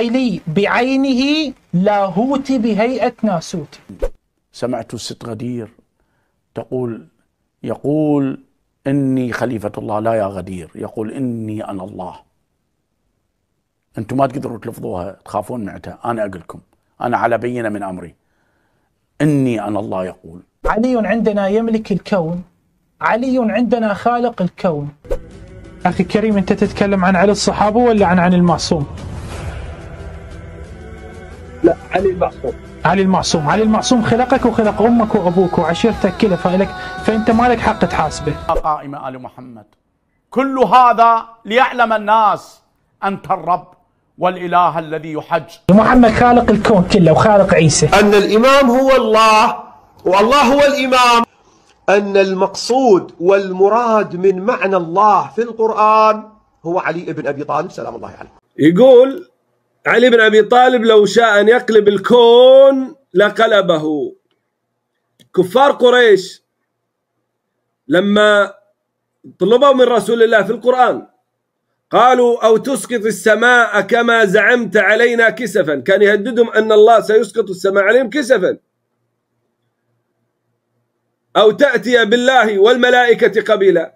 الإسرائيلي بعينه لاهوت بهيئة ناسوت سمعت الست غدير تقول يقول إني خليفة الله لا يا غدير يقول إني أنا الله أنتم ما تقدروا تلفظوها تخافون معتها أنا أقول لكم أنا على بينة من أمري إني أنا الله يقول علي عندنا يملك الكون علي عندنا خالق الكون أخي كريم أنت تتكلم عن علي الصحابة ولا عن عن المعصوم علي المعصوم علي المعصوم علي المعصوم خلقك وخلق أمك وأبوك وعشيرتك كلها فإلك فأنت مالك حق تحاسبه قائمة آل محمد كل هذا ليعلم الناس أنت الرب والإله الذي يحج محمد خالق الكون كله وخالق عيسى أن الإمام هو الله والله هو الإمام أن المقصود والمراد من معنى الله في القرآن هو علي بن أبي طالب سلام الله عليه يقول علي بن ابي طالب لو شاء ان يقلب الكون لقلبه كفار قريش لما طلبوا من رسول الله في القران قالوا او تسقط السماء كما زعمت علينا كسفا كان يهددهم ان الله سيسقط السماء عليهم كسفا او تاتي بالله والملائكه قبيلا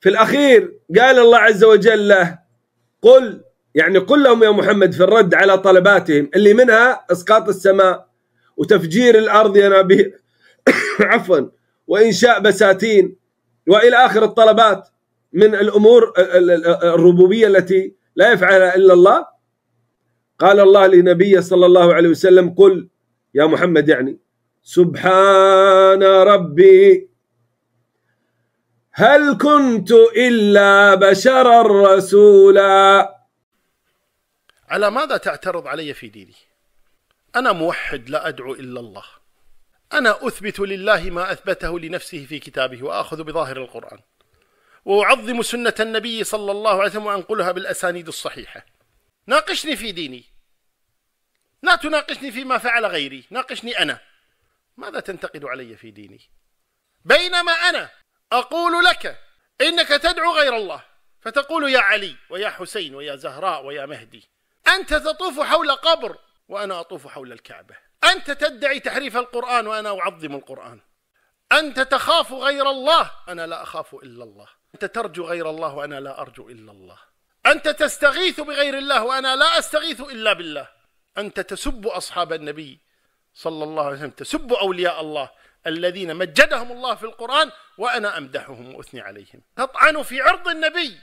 في الاخير قال الله عز وجل له قل يعني قل لهم يا محمد في الرد على طلباتهم اللي منها اسقاط السماء وتفجير الارض ينابيع عفوا وانشاء بساتين والى اخر الطلبات من الامور الربوبيه التي لا يفعلها الا الله قال الله لنبيه صلى الله عليه وسلم قل يا محمد يعني سبحان ربي هل كنت الا بشرا رسولا على ماذا تعترض علي في ديني انا موحد لا ادعو الا الله انا اثبت لله ما اثبته لنفسه في كتابه واخذ بظاهر القران واعظم سنه النبي صلى الله عليه وسلم وانقلها بالاسانيد الصحيحه ناقشني في ديني لا تناقشني فيما فعل غيري ناقشني انا ماذا تنتقد علي في ديني بينما انا اقول لك انك تدعو غير الله فتقول يا علي ويا حسين ويا زهراء ويا مهدي أنت تطوف حول قبر وأنا أطوف حول الكعبة أنت تدعي تحريف القرآن وأنا أعظم القرآن أنت تخاف غير الله أنا لا أخاف إلا الله أنت ترجو غير الله وأنا لا أرجو إلا الله أنت تستغيث بغير الله وأنا لا أستغيث إلا بالله أنت تسب أصحاب النبي صلى الله عليه وسلم تسب أولياء الله الذين مجدهم الله في القرآن وأنا أمدحهم وأثني عليهم تطعن في عرض النبي